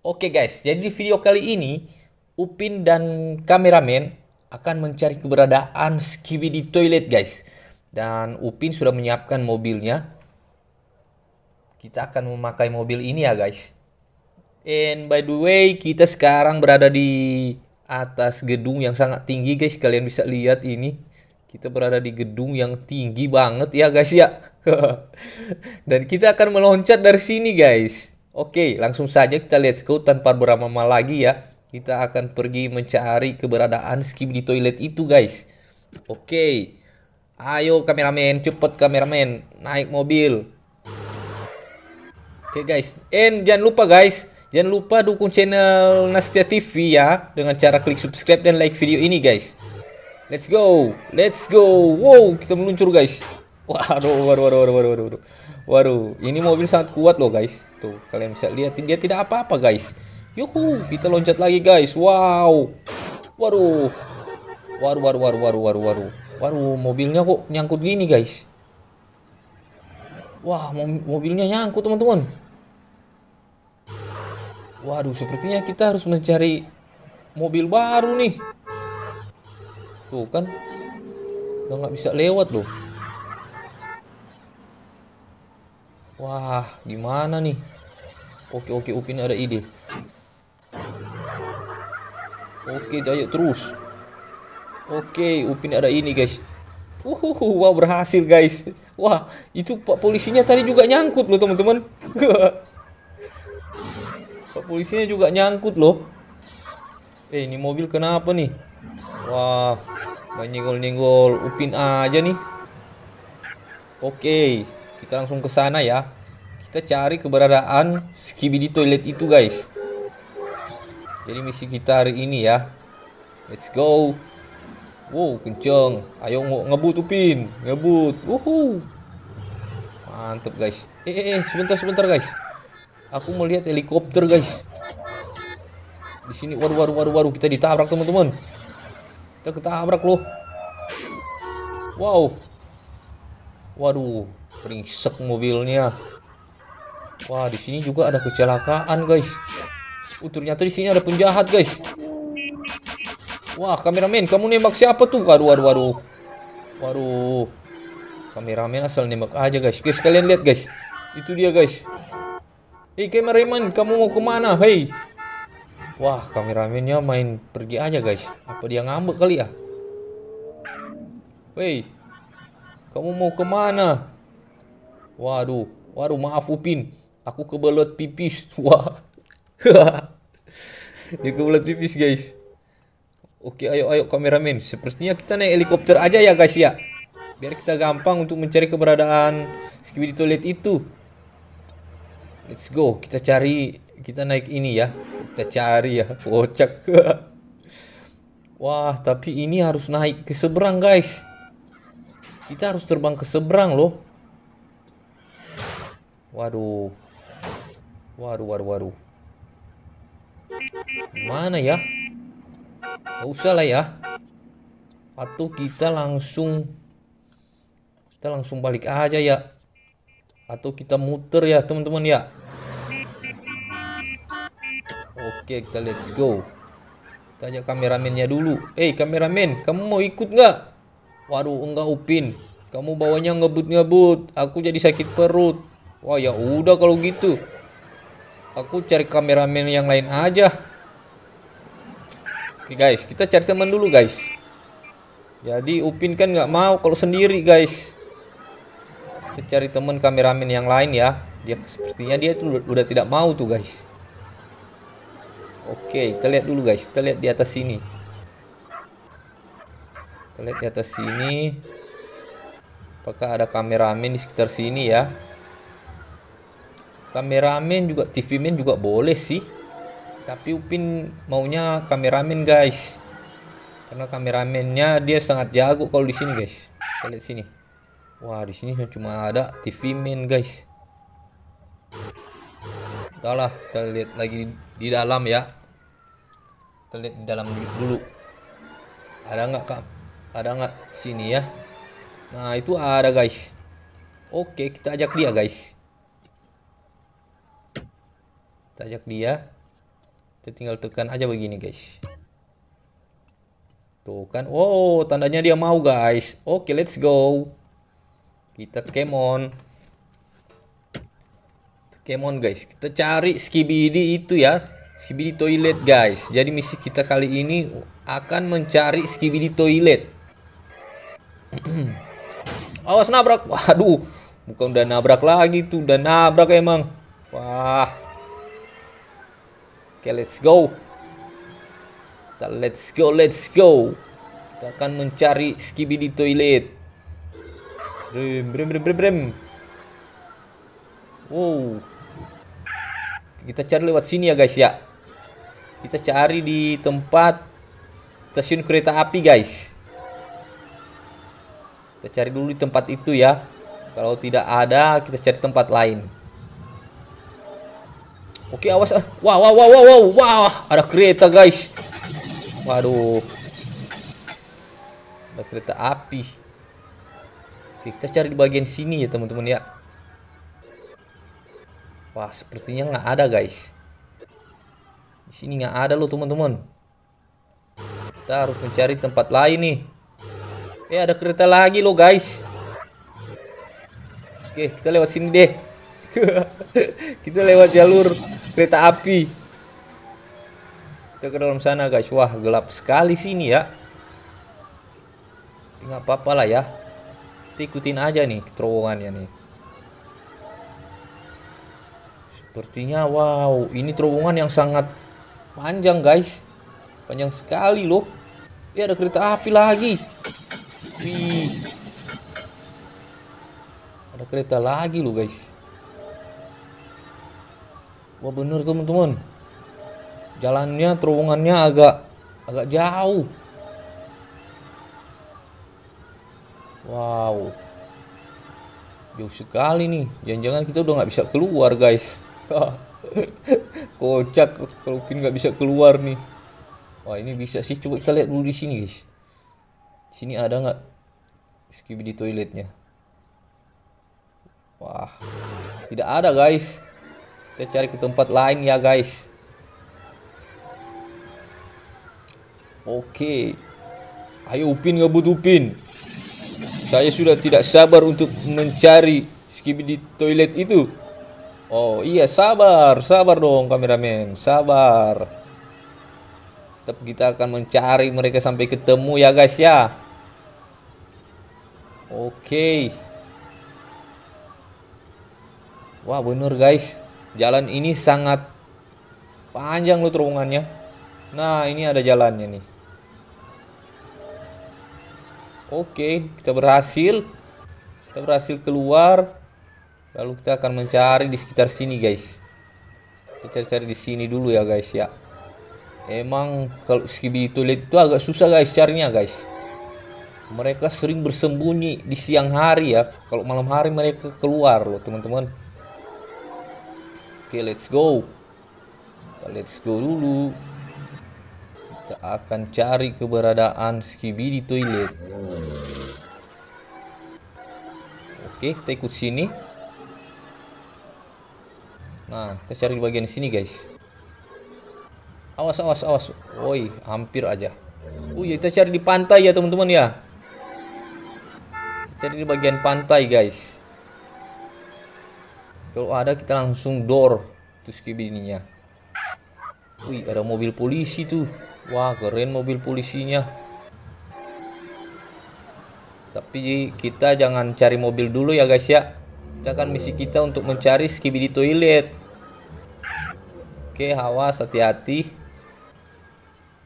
Oke guys, jadi di video kali ini Upin dan kameramen akan mencari keberadaan di Toilet guys. Dan Upin sudah menyiapkan mobilnya. Kita akan memakai mobil ini ya guys. And by the way, kita sekarang berada di atas gedung yang sangat tinggi guys. Kalian bisa lihat ini. Kita berada di gedung yang tinggi banget ya guys ya. dan kita akan meloncat dari sini guys. Oke, langsung saja kita let's go tanpa berlama-lama lagi ya. Kita akan pergi mencari keberadaan Skip di toilet itu, guys. Oke. Ayo kameramen, cepet kameramen, naik mobil. Oke, guys. And jangan lupa, guys. Jangan lupa dukung channel Nastia TV ya dengan cara klik subscribe dan like video ini, guys. Let's go. Let's go. Wow, kita meluncur, guys. Waduh, waduh, waduh, waduh, waduh. waduh. Waduh, ini mobil sangat kuat loh guys. Tuh, kalian bisa lihat dia tidak apa-apa guys. Yuhu, kita loncat lagi guys. Wow. Waduh. waru, waru, waru, waru, waru, waru, Waduh, mobilnya kok nyangkut gini guys. Wah, mobilnya nyangkut teman-teman. Waduh, sepertinya kita harus mencari mobil baru nih. Tuh kan, udah nggak bisa lewat loh. Wah, gimana nih? Oke, oke, Upin ada ide. Oke, ayo terus. Oke, Upin ada ini, guys. Uhuhu, wah berhasil, guys. Wah, itu Pak polisinya tadi juga nyangkut loh, teman-teman. Pak polisinya juga nyangkut loh. Eh, ini mobil kenapa nih? Wah, banyak nyenggol-nyenggol Upin aja nih. Oke. Kita langsung ke sana ya. Kita cari keberadaan Skibidi Toilet itu, guys. Jadi misi kita hari ini ya. Let's go. Wow, kenceng. Ayo ngebut Upin, ngebut. Uhu. Mantap, guys. Eh, eh, eh, sebentar, sebentar, guys. Aku melihat helikopter, guys. Di sini waru-waru-waru-waru kita ditabrak, teman-teman. Kita ketabrak loh. Wow. Waduh ringsek mobilnya wah di sini juga ada kecelakaan guys uh, ternyata di sini ada penjahat guys wah kameramen kamu nembak siapa tuh waduh waduh waduh waduh kameramen asal nembak aja guys guys kalian lihat guys itu dia guys hei kameramen kamu mau kemana hei wah kameramennya main pergi aja guys apa dia ngambek kali ya hei kamu mau kemana? Waduh, waduh maaf Upin, aku kebelet pipis. Wah. Dia kebelet pipis, guys. Oke, ayo ayo kameramen. Sepertinya kita naik helikopter aja ya, guys ya. Biar kita gampang untuk mencari keberadaan Skibidi Toilet itu. Let's go, kita cari, kita naik ini ya. Kita cari ya, kocak. Wah, tapi ini harus naik ke seberang, guys. Kita harus terbang ke seberang loh. Waduh. Waduh, waduh, waduh. Mana ya? Gak usah lah ya. Atau kita langsung kita langsung balik aja ya. Atau kita muter ya, teman-teman ya. Oke, kita let's go. Tanya kameramennya dulu. Eh, kameramen, kamu mau ikut nggak? Waduh, enggak Upin. Kamu bawanya ngebut-ngebut. Aku jadi sakit perut. Wah ya udah kalau gitu. Aku cari kameramen yang lain aja. Oke guys, kita cari teman dulu guys. Jadi Upin kan nggak mau kalau sendiri guys. Kita cari teman kameramen yang lain ya. Dia sepertinya dia tuh udah tidak mau tuh guys. Oke, kita lihat dulu guys. Kita lihat di atas sini. Kita lihat di atas sini. Apakah ada kameramen di sekitar sini ya? kameramen juga TV men juga boleh sih tapi Upin maunya kameramen guys karena kameramennya dia sangat jago kalau di sini guys kita lihat sini wah di sini cuma ada TV men guys udahlah kita lihat lagi di dalam ya kita lihat di dalam dulu ada nggak kak ada nggak sini ya nah itu ada guys oke kita ajak dia guys kita ajak dia kita tinggal tekan aja begini guys tuh kan wow tandanya dia mau guys oke okay, let's go kita kemon kemon guys kita cari skibidi itu ya skibidi toilet guys jadi misi kita kali ini akan mencari skibidi toilet awas nabrak waduh bukan udah nabrak lagi tuh udah nabrak emang wah Oke, let's go. Kita let's go, let's go. Kita akan mencari skibidi toilet. Brim, brem, brem, brem, brem. Wow. Kita cari lewat sini ya guys ya. Kita cari di tempat stasiun kereta api guys. Kita cari dulu di tempat itu ya. Kalau tidak ada, kita cari tempat lain. Oke, awas ah. Wah, wah, wah, wah, wah, wah. Ada kereta, guys. Waduh. Ada kereta api. Oke, kita cari di bagian sini ya, teman-teman ya. Wah, sepertinya nggak ada, guys. Di sini nggak ada loh, teman-teman. Kita harus mencari tempat lain nih. Eh, ada kereta lagi loh, guys. Oke, kita lewat sini deh. kita lewat jalur kereta api kita ke dalam sana guys wah gelap sekali sini ya nggak apa-apa lah ya kita ikutin aja nih terowongannya nih sepertinya wow ini terowongan yang sangat panjang guys panjang sekali loh ya ada kereta api lagi wih ada kereta lagi loh guys wah bener teman-teman jalannya terowongannya agak agak jauh wow jauh sekali nih jangan-jangan kita udah nggak bisa keluar guys kocak kalau pin nggak bisa keluar nih wah ini bisa sih coba kita lihat dulu di sini guys di sini ada nggak di toiletnya wah tidak ada guys kita cari ke tempat lain ya guys. Oke, Ayo Upin ngebut Upin. Saya sudah tidak sabar untuk mencari di toilet itu. Oh iya sabar, sabar dong kameramen, sabar. Tetap kita akan mencari mereka sampai ketemu ya guys ya. Oke. Wah bener guys. Jalan ini sangat panjang loh terowongannya. Nah, ini ada jalannya nih. Oke, kita berhasil. Kita berhasil keluar. Lalu kita akan mencari di sekitar sini, guys. Kita cari di sini dulu ya, guys ya. Emang kalau skibidi toilet itu agak susah, guys, carinya, guys. Mereka sering bersembunyi di siang hari ya. Kalau malam hari mereka keluar loh, teman-teman. Oke, let's go. Kita let's go dulu. Kita akan cari keberadaan Skibi di toilet. Oke, kita ikut sini. Nah, kita cari di bagian sini, guys. Awas, awas, awas. Woi, hampir aja. Oh ya, kita cari di pantai ya, teman-teman ya. Kita cari di bagian pantai, guys kalau ada kita langsung door terus ke bininya wih ada mobil polisi tuh wah keren mobil polisinya tapi kita jangan cari mobil dulu ya guys ya kita kan misi kita untuk mencari skibidi toilet oke awas hati-hati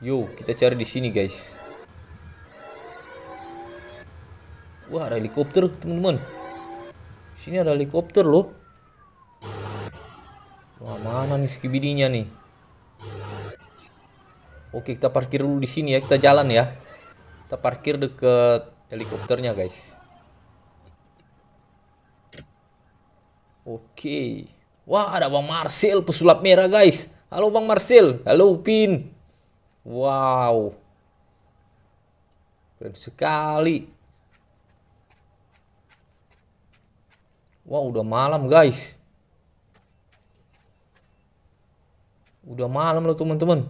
Yuk kita cari di sini, guys. Wah, ada helikopter, teman-teman. Sini ada helikopter loh. Wah, mana nih skibidinya nih? Oke, kita parkir dulu di sini ya. Kita jalan ya. Kita parkir deket helikopternya, guys. Oke. Wah, ada Bang Marcel pesulap merah, guys. Halo Bang Marcel. Halo Pin. Wow. Keren sekali. Wah, wow, udah malam, guys. Udah malam loh teman-teman.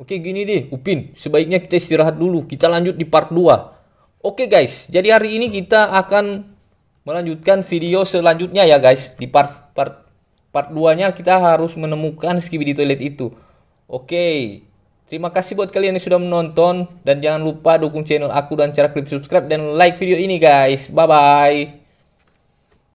Oke gini deh, Upin, sebaiknya kita istirahat dulu. Kita lanjut di part 2. Oke guys, jadi hari ini kita akan melanjutkan video selanjutnya ya guys. Di part part part 2-nya kita harus menemukan Skibidi Toilet itu. Oke. Terima kasih buat kalian yang sudah menonton dan jangan lupa dukung channel aku dan cara klik subscribe dan like video ini guys. Bye bye.